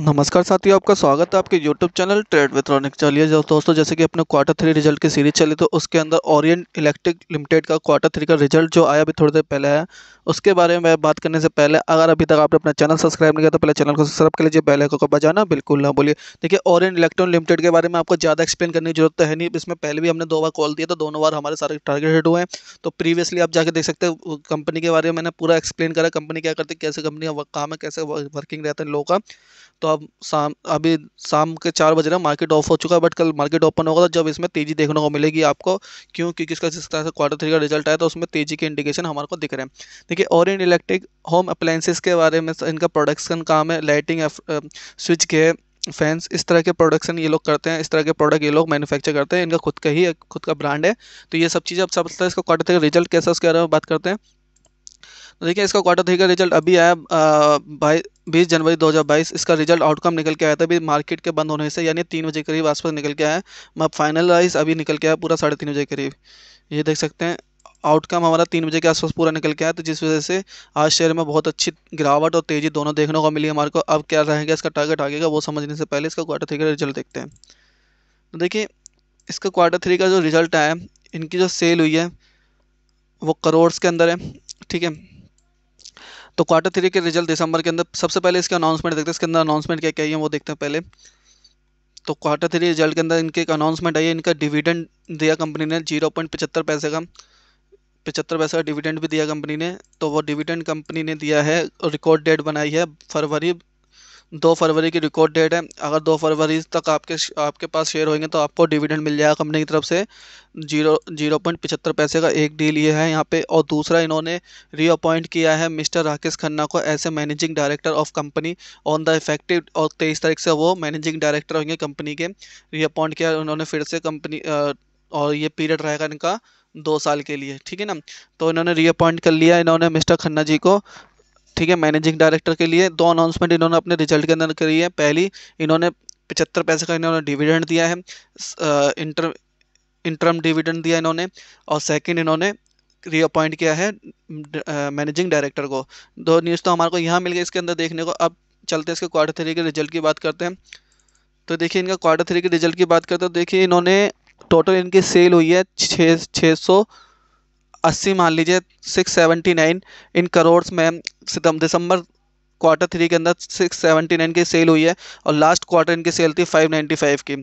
नमस्कार साथियों आपका स्वागत है आपके यूट्यूब चैनल ट्रेड विथ्रॉनिक चलिए दोस्तों जैसे कि अपने क्वार्टर थ्री रिजल्ट की सीरीज चली तो उसके अंदर ओरियंट इलेक्ट्रिक लिमिटेड का क्वार्टर थ्री का रिजल्ट जो आया अभी थोड़ी देर पहले है उसके बारे में मैं बात करने से पहले अगर अभी तक आपने अपना चैनल सब्सक्राइब नहीं किया तो पहले चैनल को सब्सक्राइब कर लीजिए बेल को बजाना बिल्कुल ना बोलिए देखिए ऑरियन इलेक्ट्रॉन लिमिटेड के बारे में आपको ज़्यादा एक्सप्लेन करने की जरूरत तो है नहीं इसमें पहले भी हमने दो बार कॉल दिया तो दोनों बार हमारे सारे टारगेट हुए हैं तो प्रीवियसली आप जाके देख सकते हो कंपनी के बारे में मैंने पूरा एक्सप्लेन करा कंपनी क्या करती है कैसे कंपनी का काम है कैसे वर्किंग रहता है लोगों का तो तो अब शाम अभी शाम के चार बज रहे हैं मार्केट ऑफ हो चुका है बट कल मार्केट ओपन होगा तो जब इसमें तेज़ी देखने को मिलेगी आपको क्यों क्योंकि इसका जिस तरह से क्वार्टर थ्री का रिजल्ट आया तो उसमें तेज़ी के इंडिकेशन हमारे को दिख रहे हैं देखिए और इलेक्ट्रिक होम अप्लाइंसिस के बारे में इनका प्रोडक्शन काम है लाइटिंग स्विच के फैंस इस तरह के प्रोडक्शन ये लोग करते हैं इस तरह के प्रोडक्ट ये लोग मैन्युफैक्चर करते हैं इनका खुद का ही खुद का ब्रांड है तो ये सब चीज़ें अब सब इसका क्वार्टर थ्री का रिजल्ट कैसा उसके बारे में बात करते हैं तो देखिए इसका क्वार्टर थ्री का रिजल्ट अभी आया बाईस बीस जनवरी 2022 इसका रिजल्ट आउटकम निकल के आया था अभी मार्केट के बंद होने से यानी तीन बजे करीब आसपास निकल के आया है मैं फाइनलाइज अभी निकल के आया पूरा साढ़े तीन बजे करीब ये देख सकते हैं आउटकम हमारा तीन बजे के आसपास पूरा निकल के आया तो जिस वजह से आज शेयर में बहुत अच्छी गिरावट और तेज़ी दोनों देखने को मिली हमारे को अब क्या रहेगा इसका टारगेट आगेगा वो समझने से पहले इसका क्वार्टर थ्री का रिजल्ट देखते हैं तो देखिए इसका क्वार्टर थ्री का जो रिजल्ट आया है इनकी जो सेल हुई है वो करोड़ के अंदर है ठीक है तो क्वार्टर थ्री के रिजल्ट दिसंबर के अंदर सबसे पहले इसके अनाउंसमेंट देखते हैं इसके अंदर अनाउंसमेंट क्या क्या है वो देखते हैं पहले तो क्वार्टर थ्री रिजल्ट के अंदर इनके एक अनाउंसमेंट आई है इनका डिविडेंड दिया कंपनी ने जीरो पॉइंट पचहत्तर पैसे का पचहत्तर पैसे का डिविडेंड भी दिया कंपनी ने तो वो डिविडेंड कंपनी ने दिया है रिकॉर्ड डेट बनाई है फरवरी दो फरवरी की रिकॉर्ड डेट है अगर दो फरवरी तक आपके आपके पास शेयर होंगे तो आपको डिविडेंड मिल जाएगा कंपनी की तरफ से जीरो जीरो पॉइंट पचहत्तर पैसे का एक डील ये है यहाँ पे और दूसरा इन्होंने रीअपॉइंट किया है मिस्टर राकेश खन्ना को as a managing director of company on the effective और तेईस तारीख से वो मैनेजिंग डायरेक्टर होंगे कंपनी के रीअपॉइंट किया उन्होंने फिर से कंपनी और ये पीरियड रहेगा इनका दो साल के लिए ठीक है ना तो इन्होंने रीअपॉइंट कर लिया इन्होंने मिस्टर खन्ना जी को ठीक है मैनेजिंग डायरेक्टर के लिए दो अनाउंसमेंट इन्होंने अपने रिजल्ट के अंदर करी है पहली इन्होंने पचहत्तर पैसे का इन्होंने डिविडेंड दिया है इंटर इंटरम डिविडेंड दिया इन्होंने और सेकंड इन्होंने रीअपॉइंट किया है मैनेजिंग डायरेक्टर को दो न्यूज़ तो हमारे को यहाँ मिल गई इसके अंदर देखने को अब चलते हैं इसके क्वार्टर थ्री के रिजल्ट की बात करते हैं तो देखिए इनका क्वार्टर थ्री के रिजल्ट की बात करते हैं तो देखिए इन्होंने टोटल इनकी सेल हुई है छः छः सौ अस्सी मान लीजिए six seventy nine in crores में दिसंबर क्वार्टर थ्री के अंदर सिक्स सेवेंटी नाइन की सेल हुई है और लास्ट क्वार्टर इनकी सेल थी फाइव नाइन्टी फाइव की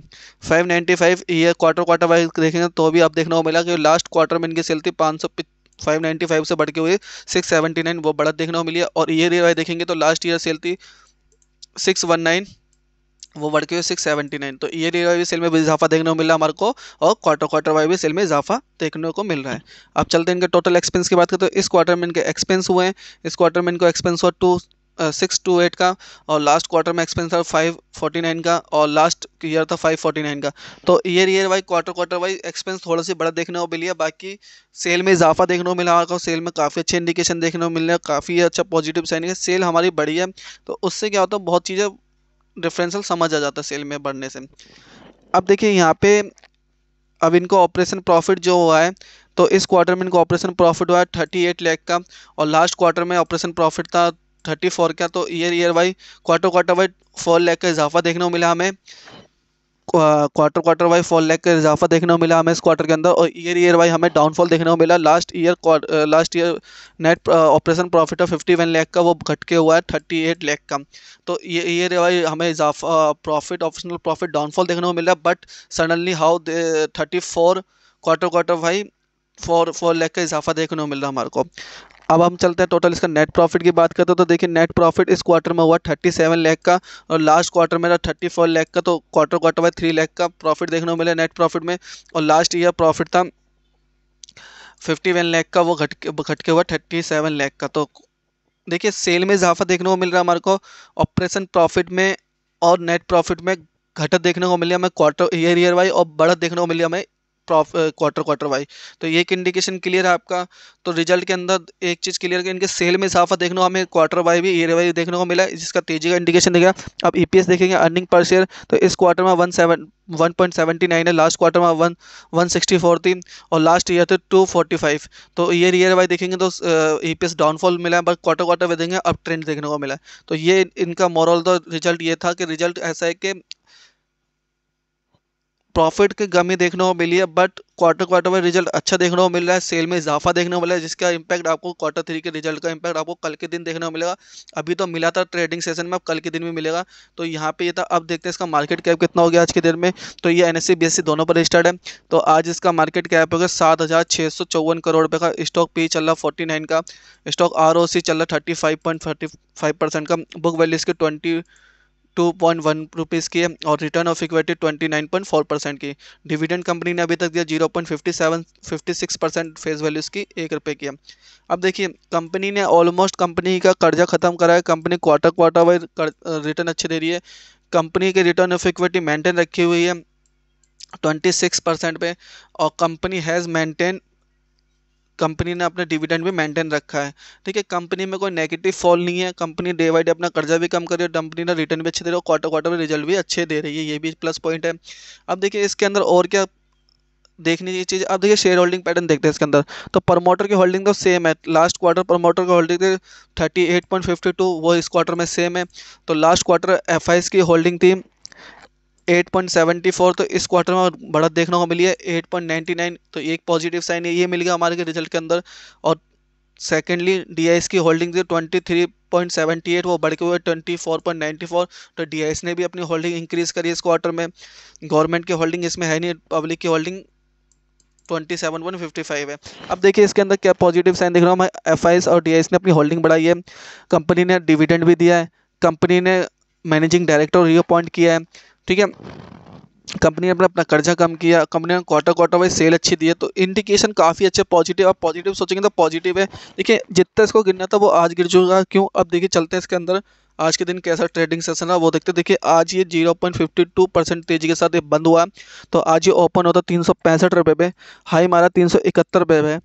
फाइव नाइन्टी फाइव ये क्वार्टर क्वार्टर वाइज देखेंगे तो भी आप देखने को मिला कि लास्ट क्वार्टर में इनकी सेल थी पाँच सौ फाइव नाइन्टी फाइव से बढ़ के हुई सिक्स सेवेंटी नाइन वो बढ़त देखने को मिली और ईयर ईयर वाइज देखेंगे तो लास्ट ईयर सेल थी सिक्स वन नाइन वो बढ़ के सिक्स सेवेंटी नाइन तो ईयर ईयर भी सेल में भी इजाफा देखने को मिला हमारे को और क्वार्टर क्वार्टर वाइज भी सेल में इजाफा देखने को मिल रहा है अब चलते हैं इनके टोटल एक्सपेंस की बात करें तो इस क्वार्टर में इनके एक्सपेंस हुए हैं इस क्वार्टर में इनको एक्सपेंस हुआ टू सिक्स टू एट का और लास्ट क्वार्टर में एक्सपेंस था फाइव फोर्टी नाइन का और लास्ट ईयर था फाइव फोर्टी नाइन का तो year year wise quarter quarter wise expense थोड़ा सा बड़ा देखने को मिली है बाकी सेल में इजाफा देखने को मिला हमारे को सेल में काफ़ी अच्छे इंडिकेशन देखने को मिल रहे हैं काफ़ी अच्छा पॉजिटिव साइन है सेल हमारी बड़ी है तो उससे क्या होता है बहुत चीज़ें डिफरेंशियल समझ आ जाता है सेल में बढ़ने से अब देखिए यहाँ पे अब इनको ऑपरेशन प्रॉफिट जो हुआ है तो इस क्वार्टर में इनको ऑपरेशन प्रॉफिट हुआ है थर्टी एट लैख का और लास्ट क्वार्टर में ऑपरेशन प्रॉफिट था थर्टी फोर का तो year year wise quarter quarter wise four lakh का इजाफा देखने को मिला हमें quarter quarter wise four lakh का इजाफा देखने को मिला हमें इस क्वार्टर के अंदर और ईयर ईयर वाइज हमें डाउनफॉल देखने को मिला last year last year net operation profit of fifty one lakh का वो घट के हुआ है थर्टी एट लैख का तो ये ईयर वाइज हमें इजाफा प्रॉफिट ऑपरेशनल प्रॉफिट डाउनफॉल देखने को मिला but suddenly how thirty four quarter quarter wise four four lakh का इजाफा देखने को मिल रहा हमारे को अब हम चलते हैं टोटल इसका नेट प्रॉफिट की बात करते हैं तो देखिए नेट प्रॉफिट इस क्वार्टर में हुआ थर्टी सेवन लैख का और लास्ट क्वार्टर में थर्टी फोर लैख का तो क्वार्टर क्वार्टर में थ्री लैख का प्रॉफिट देखने को मिला नेट प्रॉफिट में और लास्ट ईयर प्रॉफिट था फिफ्टी वन लैख का वो घट के घट के हुआ थर्टी सेवन लैख का तो देखिए सेल में इजाफा देखने को मिल रहा है हमारे को ऑपरेशन प्रॉफिट में और नेट प्रॉफिट में घटत देखने को मिली हमें क्वार्टर ईयर ईयर वाइज और बढ़त देखने को मिली हमें क्वार्टर क्वार्टर वाइज तो ये एक इंडिकेशन क्लियर है आपका तो रिजल्ट के अंदर एक चीज़ क्लियर है इनके सेल में इजाफा देखने को हमें क्वार्टर वाइज भी ईयर वाइज देखने को मिला जिसका तेजी का इंडिकेशन देखा अब ई देखेंगे अर्निंग पर शेयर तो इस क्वार्टर में one seven one point seventy nine है लास्ट क्वार्टर में वन वन सिक्सटी फोर थी और लास्ट ईयर थे टू फोर्टी फाइव तो ईयर ईयर वाइज देखेंगे तो ई पी एस डाउनफॉल मिला है बट क्वार्टर क्वार्टर वे देखेंगे अब ट्रेंड देखने को मिला है तो ये इनका मॉरल तो रिजल्ट ये था कि रिजल्ट ऐसा है कि प्रॉफिट की कमी देखने को मिली है बट क्वार्टर क्वार्टर में रिजल्ट अच्छा देखने को मिल रहा है सेल में इजाफा देखने को मिला है जिसका इम्पैक्ट आपको क्वार्टर थ्री के रिजल्ट का इंपैक्ट आपको कल के दिन देखने को मिलेगा अभी तो मिला था ट्रेडिंग सेशन में अब कल के दिन भी मिलेगा तो यहाँ पे ये था अब देखते हैं इसका मार्केट कैप कितना हो गया आज के दिन में तो ये एन एस e e दोनों पर रजिस्टर्ड है तो आज इसका मार्केट कैप हो गया सात करोड़ रुपये का स्टॉक पी e चल रहा फोर्टी का स्टॉक आर चल रहा थर्टी का बुक वैल्यू इसके twenty two point one rupees की है और return of equity twenty nine point four percent की डिविडेंड कंपनी ने अभी तक दिया zero point fifty seven fifty six percent face values की एक रुपये की है अब देखिए कंपनी ने ऑलमोस्ट कंपनी का कर्जा खत्म करा है company quarter quarter wise return अच्छे दे रही है कंपनी की रिटर्न ऑफ इक्विटी मेंटेन रखी हुई है 26 परसेंट पे और कंपनी हैज़ मेंटेन कंपनी ने अपने डिविडेंड भी मेंटेन रखा है ठीक है कंपनी में कोई नेगेटिव फॉल नहीं है कंपनी डे बाई डे अपना कर्जा भी कम कर रही है कंपनी ने रिटर्न भी अच्छे दे रही है क्वार्टर क्वार्टर में रिजल्ट भी अच्छे दे रही है ये भी प्लस पॉइंट है अब देखिए इसके अंदर और क्या देखने की चीज़ अब देखिए शेयर होल्डिंग पैटर्न देखते हैं इसके अंदर तो प्रमोटर की होल्डिंग तो सेम है लास्ट क्वार्टर प्रमोटर की होल्डिंग थी thirty eight point fifty two वो इस क्वार्टर में सेम है तो लास्ट क्वार्टर एफ की होल्डिंग थी 8.74 तो इस क्वार्टर में बढ़त देखने को मिली है 8.99 तो एक पॉजिटिव साइन है ये मिल गया हमारे के रिजल्ट के अंदर और सेकेंडली डी की होल्डिंग थी twenty three point seventy eight वो बढ़ के हुए twenty four point ninety four तो डी ने भी अपनी होल्डिंग इंक्रीज़ करी इस क्वार्टर में गवर्नमेंट की होल्डिंग इसमें है नहीं पब्लिक की holding twenty seven point fifty five है अब देखिए इसके अंदर क्या पॉजिटिव साइन देख रहा हूँ मैं एफ और डी ने अपनी होल्डिंग बढ़ाई है कंपनी ने डिविडेंड भी दिया है कंपनी ने मैनेजिंग डायरेक्टर रियो अपॉइंट किया है ठीक है कंपनी ने अपना अपना कर्जा कम किया कंपनी ने क्वार्टर क्वार्टर वाइज सेल अच्छी दी है तो इंडिकेशन काफ़ी अच्छे पॉजिटिव आप पॉजिटिव सोचेंगे तो पॉजिटिव है देखिए जितना इसको गिरना था वो आज गिर चुका क्यों अब देखिए चलते हैं इसके अंदर आज के दिन कैसा ट्रेडिंग सेशन है वो देखते हैं देखिए आज ये 0.52 परसेंट तेजी के साथ ये बंद हुआ तो आज ये ओपन होता तीन सौ पैंसठ रुपये पे हाई मारा तीन सौ इकहत्तर रुपये पे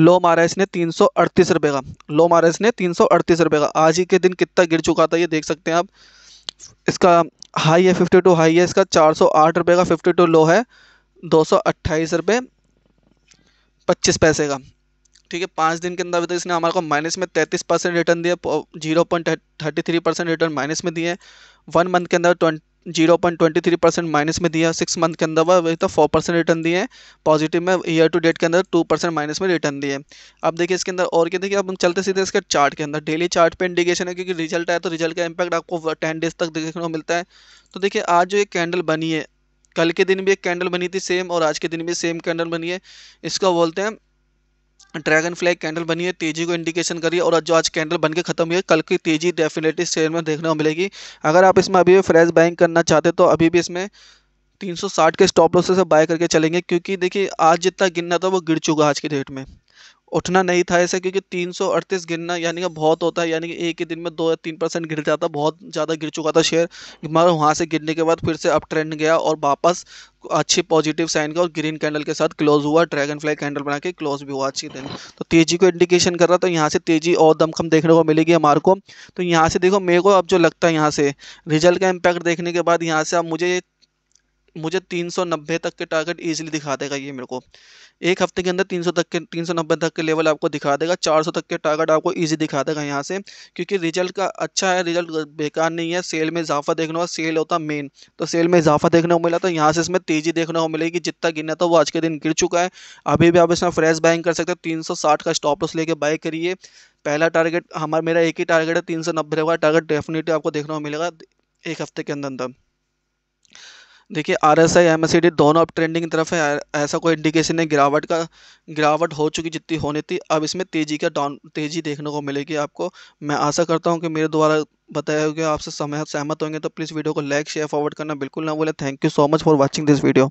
लो मारा इसने तीन सौ अड़तीस रुपये का लो मारा इसने तीन सौ अड़तीस रुपये का आज ही के दिन कितना गिर चुका था ये देख सकते हैं आप इसका हाई है फिफ्टी टू हाई है इसका चार सौ आठ रुपये का फिफ्टी टू लो है दो सौ अट्ठाईस रुपये पच्चीस पैसे का ठीक है पाँच दिन के अंदर अभी तक इसने हमारे को माइनस में तैंतीस परसेंट रिटर्न दिया zero point thirty three percent return minus में दिए वन मंथ के अंदर twenty zero point twenty three percent minus में दिया सिक्स मंथ के अंदर वह वही तो फोर परसेंट रिटर्न दिए पॉजिटिव में ईयर टू डेट के अंदर टू परसेंट माइनस में रिटर्न दिए अब देखिए इसके अंदर और क्या देखिए अब हम चलते सीधे इसके चार्ट के अंदर डेली चार्ट पे इंडिकेशन है क्योंकि रिजल्ट आया तो रिजल्ट का इंपैक्ट आपको टेन डेज तक देखने को मिलता है तो देखिए आज जो एक कैंडल बनी है कल के दिन भी एक कैंडल बनी थी सेम और आज के दिन भी सेम कैंडल बनी है इसको बोलते हैं ड्रैगन फ्लैग कैंडल बनी है तेजी को इंडिकेशन करिए और जो आज कैंडल बन के खत्म हुई है कल की तेजी डेफिनेटली शेयर में देखने को मिलेगी अगर आप इसमें अभी भी फ्रेश बाइंग करना चाहते तो अभी भी इसमें 360 के स्टॉप लॉस से बाय करके चलेंगे क्योंकि देखिए आज जितना गिनना था वो गिर चुका आज की डेट में उठना नहीं था ऐसे क्योंकि 338 गिरना यानी कि बहुत होता है यानी कि एक ही दिन में दो या तीन परसेंट गिर जाता बहुत ज़्यादा गिर चुका था शेयर मगर वहाँ से गिरने के बाद फिर से अप ट्रेंड गया और वापस अच्छे पॉजिटिव साइन का और ग्रीन कैंडल के साथ क्लोज हुआ ड्रैगन फ्लाई कैंडल बना के क्लोज भी हुआ अच्छी दिन तो तेजी को इंडिकेशन कर रहा तो यहाँ से तेजी और दमखम देखने को मिलेगी हमारे को तो यहाँ से देखो मेरे को अब जो लगता है यहाँ से रिजल्ट का इम्पैक्ट देखने के बाद यहाँ से अब मुझे मुझे 390 तक के टारगेट ईजिली दिखा देगा ये मेरे को एक हफ्ते के अंदर 300 तक के 390 तक के लेवल आपको दिखा देगा 400 तक के टारगेट आपको इजी दिखा देगा यहाँ से क्योंकि रिजल्ट का अच्छा है रिजल्ट बेकार नहीं है सेल में इजाफा देखने को सेल होता मेन तो सेल में इजाफा देखने को मिला तो यहाँ से इसमें तेज़ी देखने को मिलेगी जितना गिरना था वो आज के दिन गिर चुका है अभी भी आप इसमें फ्रेश बाइंग कर सकते हैं तीन का स्टॉप लॉस लेके बाय करिए पहला टारगेट हमारा मेरा एक ही टारगेट है तीन सौ नब्बे का टारगेट डेफिनेटली आपको देखने को मिलेगा एक हफ्ते के अंदर अंदर देखिए R S I M S D दोनों अब ट्रेंडिंग की तरफ है ऐसा कोई इंडिकेशन नहीं गिरावट का गिरावट हो चुकी जितनी होनी थी अब इसमें तेज़ी का डाउन तेज़ी देखने को मिलेगी आपको मैं आशा करता हूँ कि मेरे द्वारा बताया गया आपसे समय सहमत होंगे तो प्लीज़ वीडियो को लाइक शेयर फॉरवर्ड करना बिल्कुल ना बोले thank you so much for watching this video